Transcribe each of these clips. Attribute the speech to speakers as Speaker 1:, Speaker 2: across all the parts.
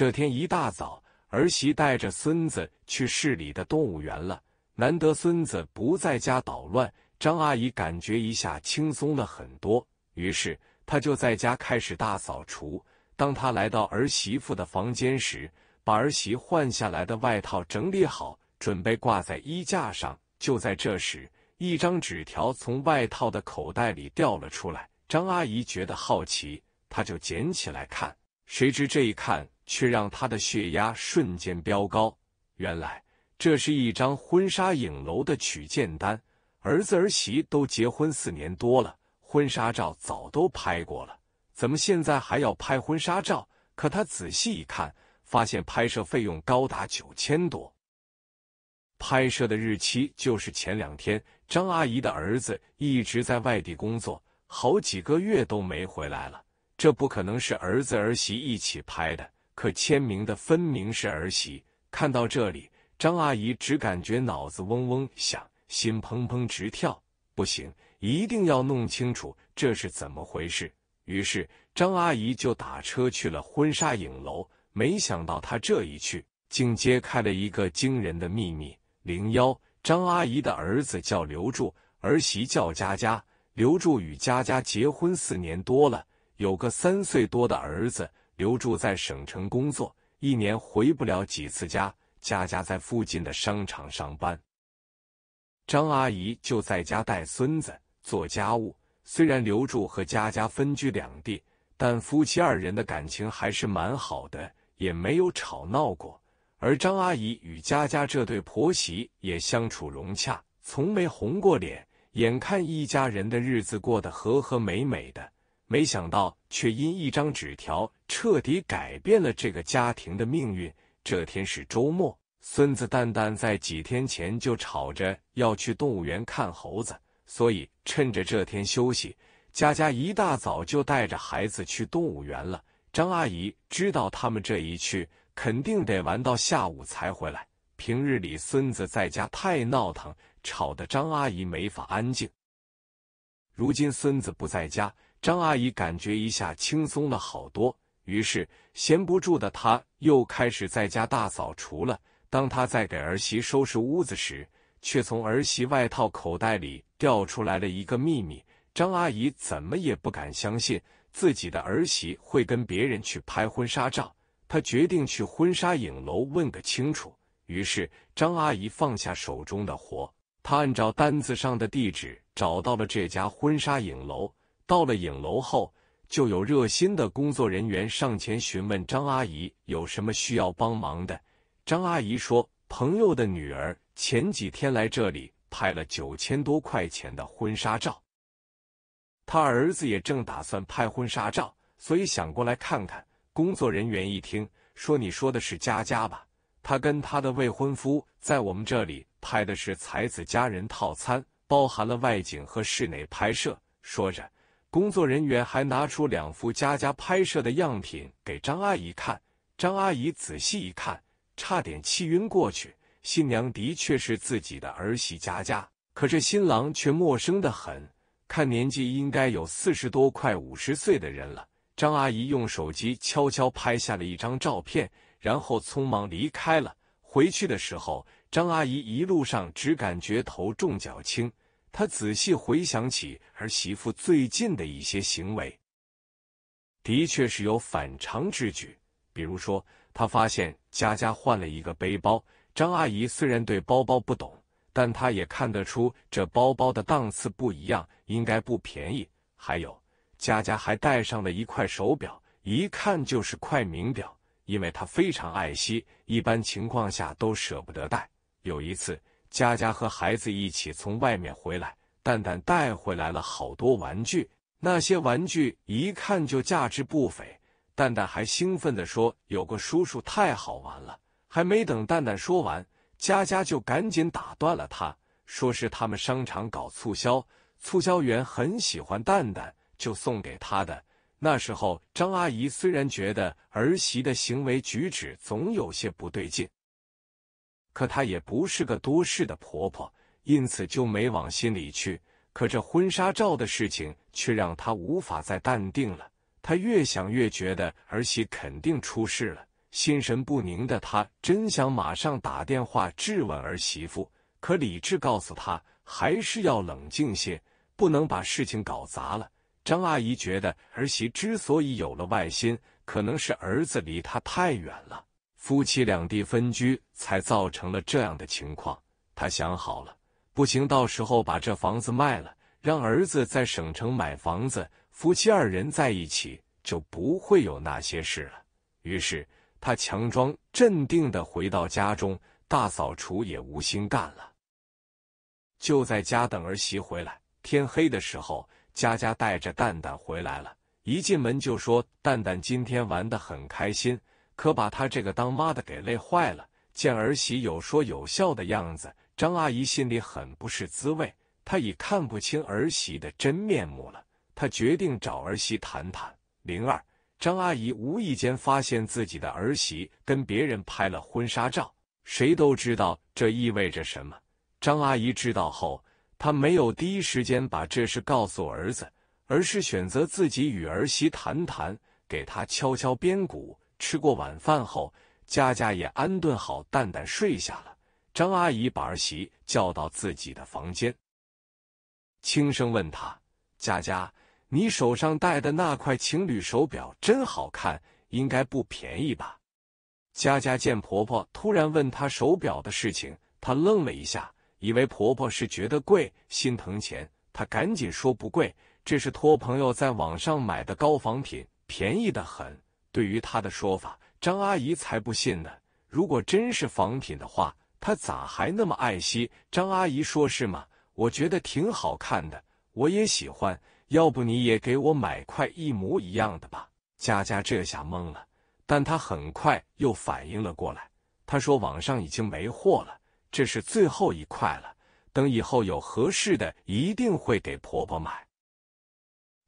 Speaker 1: 这天一大早，儿媳带着孙子去市里的动物园了。难得孙子不在家捣乱，张阿姨感觉一下轻松了很多。于是她就在家开始大扫除。当她来到儿媳妇的房间时，把儿媳换下来的外套整理好，准备挂在衣架上。就在这时，一张纸条从外套的口袋里掉了出来。张阿姨觉得好奇，她就捡起来看。谁知这一看，却让他的血压瞬间飙高。原来这是一张婚纱影楼的取件单。儿子儿媳都结婚四年多了，婚纱照早都拍过了，怎么现在还要拍婚纱照？可他仔细一看，发现拍摄费用高达九千多，拍摄的日期就是前两天。张阿姨的儿子一直在外地工作，好几个月都没回来了，这不可能是儿子儿媳一起拍的。可签名的分明是儿媳。看到这里，张阿姨只感觉脑子嗡嗡响，心砰砰直跳。不行，一定要弄清楚这是怎么回事。于是，张阿姨就打车去了婚纱影楼。没想到，她这一去，竟揭开了一个惊人的秘密。零幺，张阿姨的儿子叫刘柱，儿媳叫佳佳。刘柱与佳佳结婚四年多了，有个三岁多的儿子。刘柱在省城工作，一年回不了几次家。佳佳在附近的商场上班，张阿姨就在家带孙子做家务。虽然刘柱和佳佳分居两地，但夫妻二人的感情还是蛮好的，也没有吵闹过。而张阿姨与佳佳这对婆媳也相处融洽，从没红过脸。眼看一家人的日子过得和和美美的。没想到，却因一张纸条彻底改变了这个家庭的命运。这天是周末，孙子蛋蛋在几天前就吵着要去动物园看猴子，所以趁着这天休息，佳佳一大早就带着孩子去动物园了。张阿姨知道他们这一去，肯定得玩到下午才回来。平日里，孙子在家太闹腾，吵得张阿姨没法安静。如今孙子不在家。张阿姨感觉一下轻松了好多，于是闲不住的她又开始在家大扫除了。当她在给儿媳收拾屋子时，却从儿媳外套口袋里掉出来了一个秘密。张阿姨怎么也不敢相信自己的儿媳会跟别人去拍婚纱照，她决定去婚纱影楼问个清楚。于是，张阿姨放下手中的活，她按照单子上的地址找到了这家婚纱影楼。到了影楼后，就有热心的工作人员上前询问张阿姨有什么需要帮忙的。张阿姨说：“朋友的女儿前几天来这里拍了九千多块钱的婚纱照，她儿子也正打算拍婚纱照，所以想过来看看。”工作人员一听，说：“你说的是佳佳吧？她跟她的未婚夫在我们这里拍的是才子佳人套餐，包含了外景和室内拍摄。”说着。工作人员还拿出两幅佳佳拍摄的样品给张阿姨看，张阿姨仔细一看，差点气晕过去。新娘的确是自己的儿媳佳佳，可这新郎却陌生的很，看年纪应该有四十多快五十岁的人了。张阿姨用手机悄悄拍下了一张照片，然后匆忙离开了。回去的时候，张阿姨一路上只感觉头重脚轻。他仔细回想起儿媳妇最近的一些行为，的确是有反常之举。比如说，他发现佳佳换了一个背包。张阿姨虽然对包包不懂，但她也看得出这包包的档次不一样，应该不便宜。还有，佳佳还带上了一块手表，一看就是块名表，因为她非常爱惜，一般情况下都舍不得戴。有一次。佳佳和孩子一起从外面回来，蛋蛋带回来了好多玩具，那些玩具一看就价值不菲。蛋蛋还兴奋的说：“有个叔叔太好玩了。”还没等蛋蛋说完，佳佳就赶紧打断了他，说是他们商场搞促销，促销员很喜欢蛋蛋，就送给他的。那时候张阿姨虽然觉得儿媳的行为举止总有些不对劲。可她也不是个多事的婆婆，因此就没往心里去。可这婚纱照的事情却让她无法再淡定了。她越想越觉得儿媳肯定出事了，心神不宁的她真想马上打电话质问儿媳妇。可理智告诉她，还是要冷静些，不能把事情搞砸了。张阿姨觉得儿媳之所以有了外心，可能是儿子离她太远了。夫妻两地分居，才造成了这样的情况。他想好了，不行，到时候把这房子卖了，让儿子在省城买房子，夫妻二人在一起，就不会有那些事了。于是他强装镇定的回到家中，大扫除也无心干了，就在家等儿媳回来。天黑的时候，佳佳带着蛋蛋回来了，一进门就说：“蛋蛋今天玩的很开心。”可把他这个当妈的给累坏了。见儿媳有说有笑的样子，张阿姨心里很不是滋味。她已看不清儿媳的真面目了。她决定找儿媳谈谈。灵儿，张阿姨无意间发现自己的儿媳跟别人拍了婚纱照，谁都知道这意味着什么。张阿姨知道后，她没有第一时间把这事告诉儿子，而是选择自己与儿媳谈谈，给她敲敲边鼓。吃过晚饭后，佳佳也安顿好蛋蛋睡下了。张阿姨把儿媳叫到自己的房间，轻声问她：“佳佳，你手上戴的那块情侣手表真好看，应该不便宜吧？”佳佳见婆婆突然问她手表的事情，她愣了一下，以为婆婆是觉得贵心疼钱，她赶紧说：“不贵，这是托朋友在网上买的高仿品，便宜的很。”对于他的说法，张阿姨才不信呢。如果真是仿品的话，她咋还那么爱惜？张阿姨说：“是吗？我觉得挺好看的，我也喜欢。要不你也给我买块一模一样的吧？”佳佳这下懵了，但她很快又反应了过来。她说：“网上已经没货了，这是最后一块了。等以后有合适的，一定会给婆婆买。”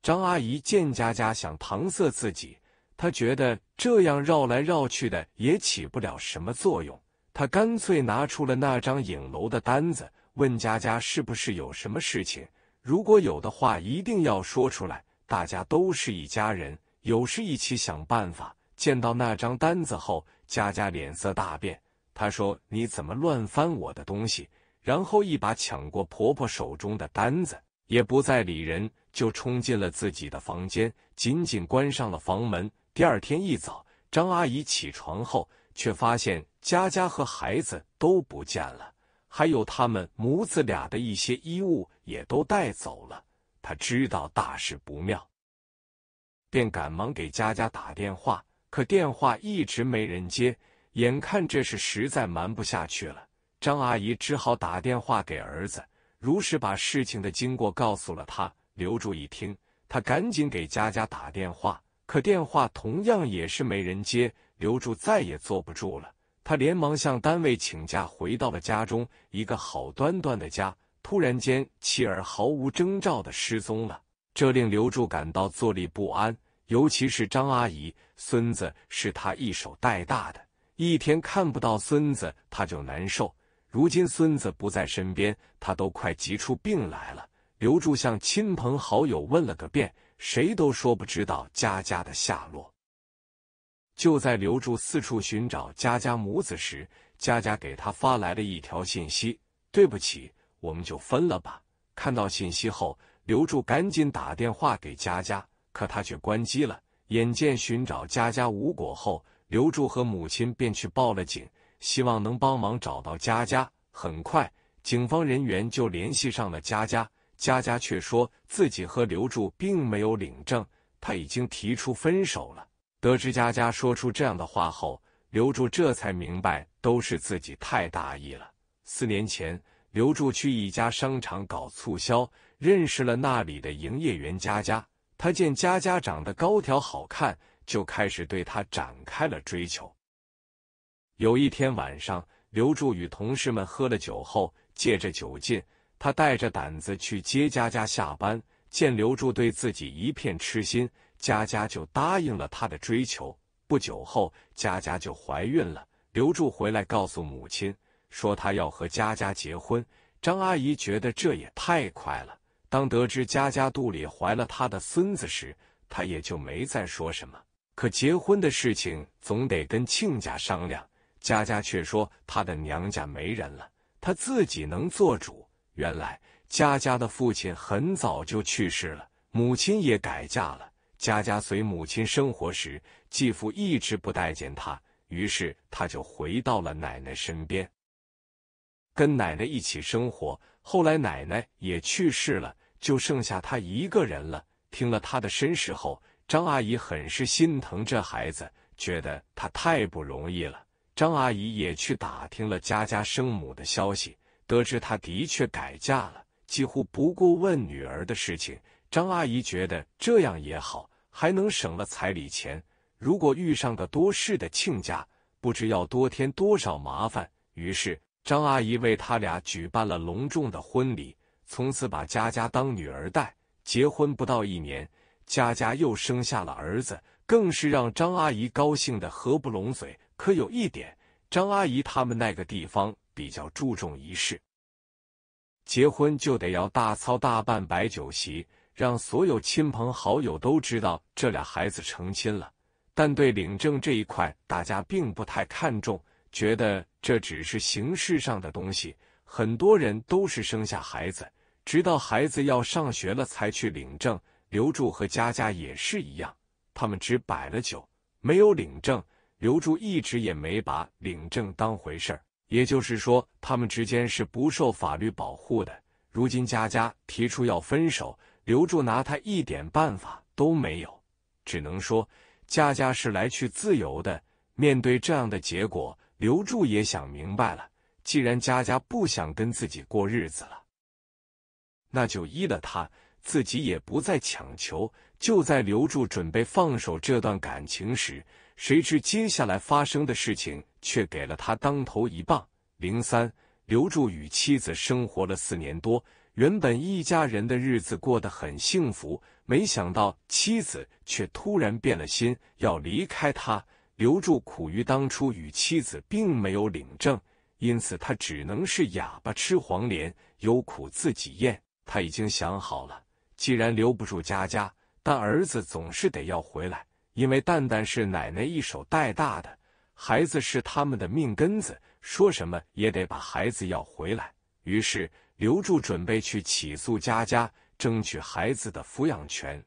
Speaker 1: 张阿姨见佳佳想搪塞自己。他觉得这样绕来绕去的也起不了什么作用，他干脆拿出了那张影楼的单子，问佳佳是不是有什么事情，如果有的话一定要说出来，大家都是一家人，有事一起想办法。见到那张单子后，佳佳脸色大变，她说：“你怎么乱翻我的东西？”然后一把抢过婆婆手中的单子，也不再理人，就冲进了自己的房间，紧紧关上了房门。第二天一早，张阿姨起床后，却发现佳佳和孩子都不见了，还有他们母子俩的一些衣物也都带走了。她知道大事不妙，便赶忙给佳佳打电话，可电话一直没人接。眼看这事实在瞒不下去了，张阿姨只好打电话给儿子，如实把事情的经过告诉了他。刘柱一听，他赶紧给佳佳打电话。可电话同样也是没人接，刘柱再也坐不住了。他连忙向单位请假，回到了家中。一个好端端的家，突然间妻儿毫无征兆的失踪了，这令刘柱感到坐立不安。尤其是张阿姨，孙子是他一手带大的，一天看不到孙子，他就难受。如今孙子不在身边，他都快急出病来了。刘柱向亲朋好友问了个遍。谁都说不知道佳佳的下落。就在刘柱四处寻找佳佳母子时，佳佳给他发来了一条信息：“对不起，我们就分了吧。”看到信息后，刘柱赶紧打电话给佳佳，可他却关机了。眼见寻找佳佳无果后，刘柱和母亲便去报了警，希望能帮忙找到佳佳。很快，警方人员就联系上了佳佳。佳佳却说自己和刘柱并没有领证，他已经提出分手了。得知佳佳说出这样的话后，刘柱这才明白都是自己太大意了。四年前，刘柱去一家商场搞促销，认识了那里的营业员佳佳。他见佳佳长得高挑好看，就开始对她展开了追求。有一天晚上，刘柱与同事们喝了酒后，借着酒劲。他带着胆子去接佳佳下班，见刘柱对自己一片痴心，佳佳就答应了他的追求。不久后，佳佳就怀孕了。刘柱回来告诉母亲，说他要和佳佳结婚。张阿姨觉得这也太快了。当得知佳佳肚里怀了他的孙子时，她也就没再说什么。可结婚的事情总得跟亲家商量，佳佳却说她的娘家没人了，她自己能做主。原来佳佳的父亲很早就去世了，母亲也改嫁了。佳佳随母亲生活时，继父一直不待见她，于是她就回到了奶奶身边，跟奶奶一起生活。后来奶奶也去世了，就剩下她一个人了。听了她的身世后，张阿姨很是心疼这孩子，觉得他太不容易了。张阿姨也去打听了佳佳生母的消息。得知他的确改嫁了，几乎不过问女儿的事情。张阿姨觉得这样也好，还能省了彩礼钱。如果遇上个多事的亲家，不知要多添多少麻烦。于是，张阿姨为他俩举办了隆重的婚礼，从此把佳佳当女儿带。结婚不到一年，佳佳又生下了儿子，更是让张阿姨高兴的合不拢嘴。可有一点，张阿姨他们那个地方。比较注重仪式，结婚就得要大操大办摆酒席，让所有亲朋好友都知道这俩孩子成亲了。但对领证这一块，大家并不太看重，觉得这只是形式上的东西。很多人都是生下孩子，直到孩子要上学了才去领证。刘柱和佳佳也是一样，他们只摆了酒，没有领证。刘柱一直也没把领证当回事儿。也就是说，他们之间是不受法律保护的。如今，佳佳提出要分手，刘柱拿他一点办法都没有，只能说佳佳是来去自由的。面对这样的结果，刘柱也想明白了，既然佳佳不想跟自己过日子了，那就依了她，自己也不再强求。就在刘柱准备放手这段感情时，谁知接下来发生的事情却给了他当头一棒。零三，刘柱与妻子生活了四年多，原本一家人的日子过得很幸福，没想到妻子却突然变了心，要离开他。刘柱苦于当初与妻子并没有领证，因此他只能是哑巴吃黄连，有苦自己咽。他已经想好了，既然留不住佳佳，但儿子总是得要回来。因为蛋蛋是奶奶一手带大的，孩子是他们的命根子，说什么也得把孩子要回来。于是刘柱准备去起诉佳佳，争取孩子的抚养权。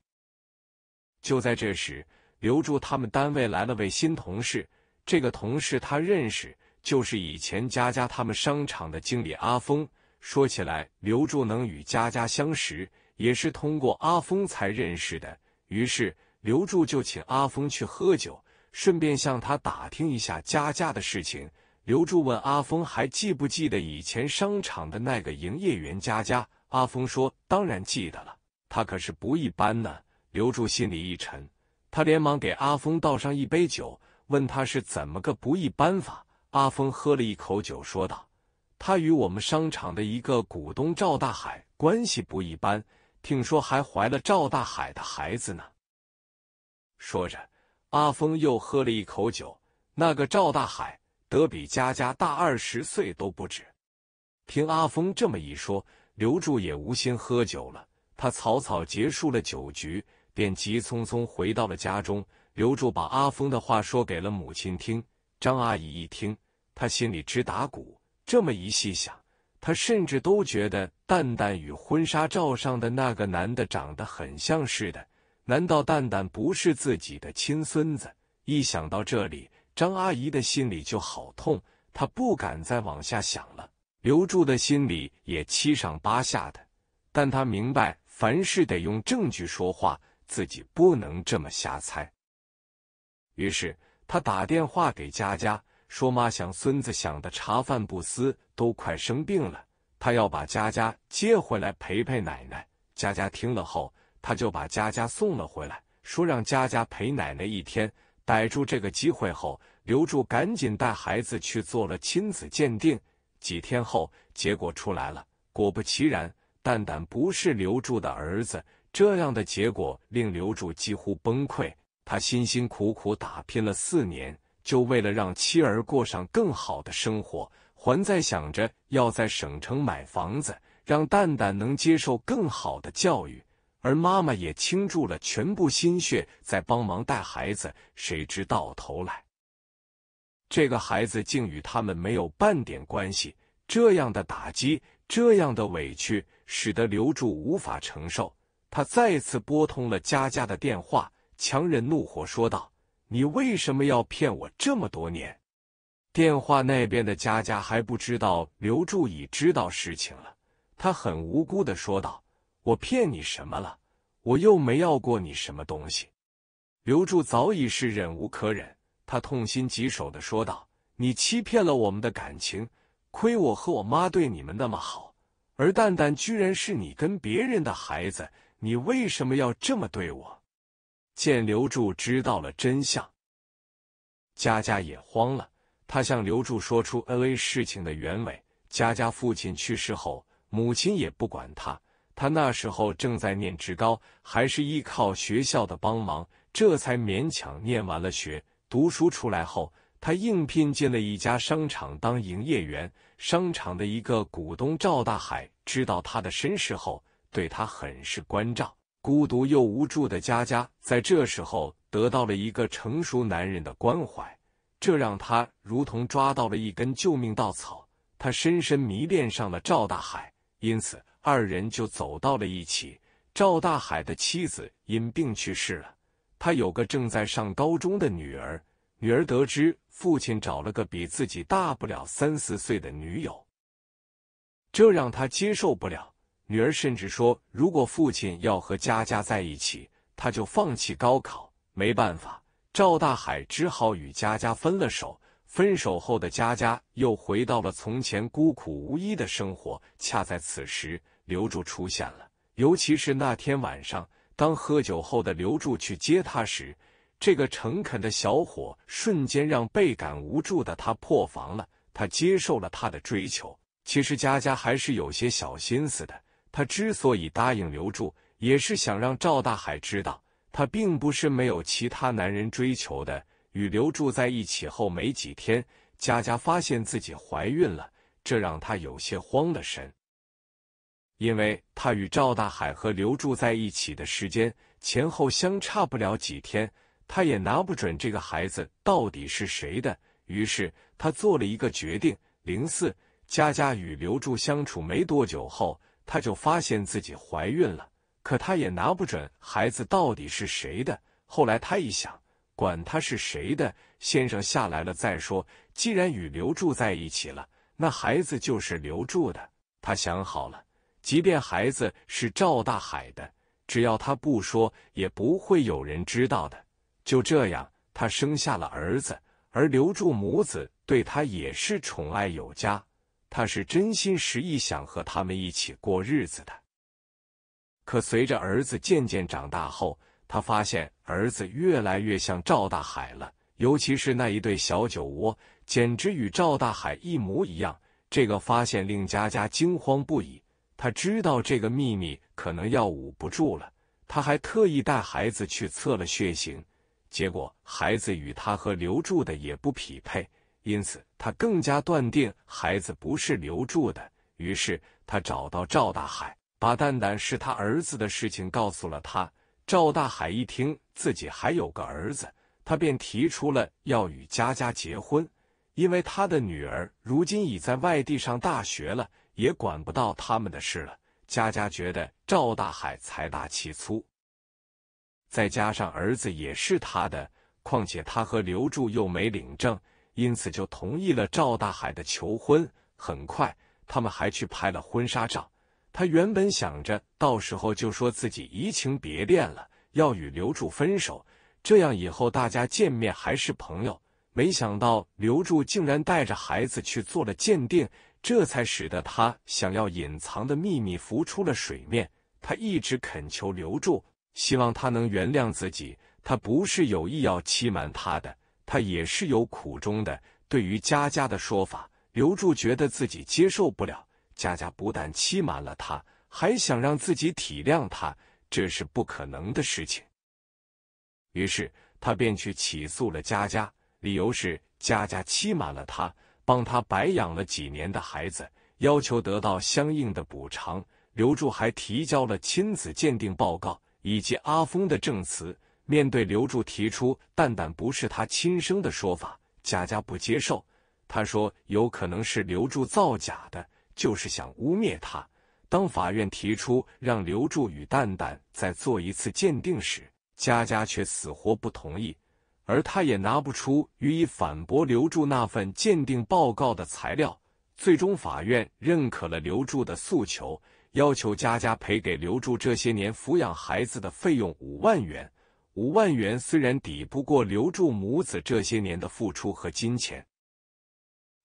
Speaker 1: 就在这时，刘柱他们单位来了位新同事，这个同事他认识，就是以前佳佳他们商场的经理阿峰。说起来，刘柱能与佳佳相识，也是通过阿峰才认识的。于是。刘柱就请阿峰去喝酒，顺便向他打听一下佳佳的事情。刘柱问阿峰还记不记得以前商场的那个营业员佳佳？阿峰说：“当然记得了，她可是不一般呢。”刘柱心里一沉，他连忙给阿峰倒上一杯酒，问他是怎么个不一般法。阿峰喝了一口酒，说道：“他与我们商场的一个股东赵大海关系不一般，听说还怀了赵大海的孩子呢。”说着，阿峰又喝了一口酒。那个赵大海得比佳佳大二十岁都不止。听阿峰这么一说，刘柱也无心喝酒了。他草草结束了酒局，便急匆匆回到了家中。刘柱把阿峰的话说给了母亲听。张阿姨一听，她心里直打鼓。这么一细想，她甚至都觉得蛋蛋与婚纱照上的那个男的长得很像似的。难道蛋蛋不是自己的亲孙子？一想到这里，张阿姨的心里就好痛。她不敢再往下想了。刘柱的心里也七上八下的，但他明白凡事得用证据说话，自己不能这么瞎猜。于是他打电话给佳佳，说：“妈想孙子想的茶饭不思，都快生病了。他要把佳佳接回来陪陪奶奶。”佳佳听了后。他就把佳佳送了回来，说让佳佳陪奶奶一天。逮住这个机会后，刘柱赶紧带孩子去做了亲子鉴定。几天后，结果出来了，果不其然，蛋蛋不是刘柱的儿子。这样的结果令刘柱几乎崩溃。他辛辛苦苦打拼了四年，就为了让妻儿过上更好的生活，还在想着要在省城买房子，让蛋蛋能接受更好的教育。而妈妈也倾注了全部心血在帮忙带孩子，谁知到头来，这个孩子竟与他们没有半点关系。这样的打击，这样的委屈，使得刘柱无法承受。他再次拨通了佳佳的电话，强忍怒火说道：“你为什么要骗我这么多年？”电话那边的佳佳还不知道刘柱已知道事情了，他很无辜的说道。我骗你什么了？我又没要过你什么东西。刘柱早已是忍无可忍，他痛心疾首的说道：“你欺骗了我们的感情，亏我和我妈对你们那么好，而蛋蛋居然是你跟别人的孩子，你为什么要这么对我？”见刘柱知道了真相，佳佳也慌了，他向刘柱说出恩 A 事情的原委。佳佳父亲去世后，母亲也不管他。他那时候正在念职高，还是依靠学校的帮忙，这才勉强念完了学。读书出来后，他应聘进了一家商场当营业员。商场的一个股东赵大海知道他的身世后，对他很是关照。孤独又无助的佳佳在这时候得到了一个成熟男人的关怀，这让他如同抓到了一根救命稻草。他深深迷恋上了赵大海，因此。二人就走到了一起。赵大海的妻子因病去世了，他有个正在上高中的女儿。女儿得知父亲找了个比自己大不了三四岁的女友，这让他接受不了。女儿甚至说，如果父亲要和佳佳在一起，他就放弃高考。没办法，赵大海只好与佳佳分了手。分手后的佳佳又回到了从前孤苦无依的生活。恰在此时，刘柱出现了，尤其是那天晚上，当喝酒后的刘柱去接他时，这个诚恳的小伙瞬间让倍感无助的他破防了。他接受了他的追求。其实佳佳还是有些小心思的，他之所以答应刘柱，也是想让赵大海知道他并不是没有其他男人追求的。与刘柱在一起后没几天，佳佳发现自己怀孕了，这让她有些慌了神。因为他与赵大海和刘柱在一起的时间前后相差不了几天，他也拿不准这个孩子到底是谁的。于是他做了一个决定。零四佳佳与刘柱相处没多久后，她就发现自己怀孕了，可她也拿不准孩子到底是谁的。后来她一想，管他是谁的，先生下来了再说。既然与刘柱在一起了，那孩子就是刘柱的。她想好了。即便孩子是赵大海的，只要他不说，也不会有人知道的。就这样，他生下了儿子，而刘柱母子对他也是宠爱有加。他是真心实意想和他们一起过日子的。可随着儿子渐渐长大后，他发现儿子越来越像赵大海了，尤其是那一对小酒窝，简直与赵大海一模一样。这个发现令佳佳惊慌不已。他知道这个秘密可能要捂不住了，他还特意带孩子去测了血型，结果孩子与他和留住的也不匹配，因此他更加断定孩子不是留住的。于是他找到赵大海，把蛋蛋是他儿子的事情告诉了他。赵大海一听自己还有个儿子，他便提出了要与佳佳结婚，因为他的女儿如今已在外地上大学了。也管不到他们的事了。佳佳觉得赵大海财大气粗，再加上儿子也是他的，况且他和刘柱又没领证，因此就同意了赵大海的求婚。很快，他们还去拍了婚纱照。他原本想着到时候就说自己移情别恋了，要与刘柱分手，这样以后大家见面还是朋友。没想到刘柱竟然带着孩子去做了鉴定。这才使得他想要隐藏的秘密浮出了水面。他一直恳求刘柱，希望他能原谅自己。他不是有意要欺瞒他的，他也是有苦衷的。对于佳佳的说法，刘柱觉得自己接受不了。佳佳不但欺瞒了他，还想让自己体谅他，这是不可能的事情。于是他便去起诉了佳佳，理由是佳佳欺瞒了他。帮他白养了几年的孩子，要求得到相应的补偿。刘柱还提交了亲子鉴定报告以及阿峰的证词。面对刘柱提出蛋蛋不是他亲生的说法，佳佳不接受。他说有可能是刘柱造假的，就是想污蔑他。当法院提出让刘柱与蛋蛋再做一次鉴定时，佳佳却死活不同意。而他也拿不出予以反驳，留住那份鉴定报告的材料。最终，法院认可了刘柱的诉求，要求佳佳赔给刘柱这些年抚养孩子的费用五万元。五万元虽然抵不过刘柱母子这些年的付出和金钱，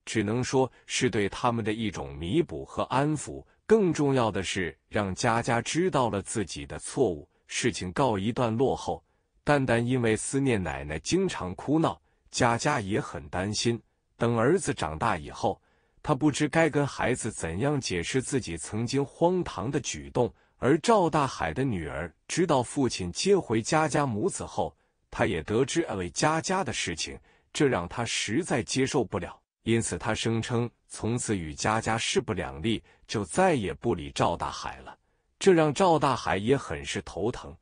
Speaker 1: 只能说是对他们的一种弥补和安抚。更重要的是，让佳佳知道了自己的错误。事情告一段落后。蛋蛋因为思念奶奶，经常哭闹，佳佳也很担心。等儿子长大以后，他不知该跟孩子怎样解释自己曾经荒唐的举动。而赵大海的女儿知道父亲接回佳佳母子后，他也得知了佳佳的事情，这让他实在接受不了，因此他声称从此与佳佳势不两立，就再也不理赵大海了。这让赵大海也很是头疼。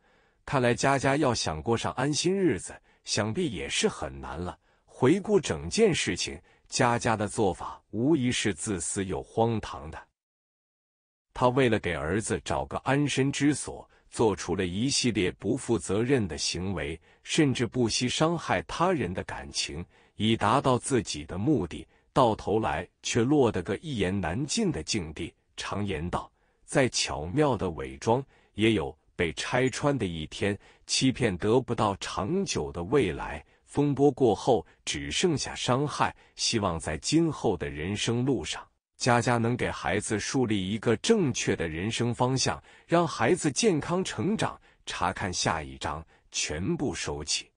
Speaker 1: 看来佳佳要想过上安心日子，想必也是很难了。回顾整件事情，佳佳的做法无疑是自私又荒唐的。他为了给儿子找个安身之所，做出了一系列不负责任的行为，甚至不惜伤害他人的感情，以达到自己的目的。到头来却落得个一言难尽的境地。常言道，再巧妙的伪装也有。被拆穿的一天，欺骗得不到长久的未来。风波过后，只剩下伤害。希望在今后的人生路上，佳佳能给孩子树立一个正确的人生方向，让孩子健康成长。查看下一章，全部收起。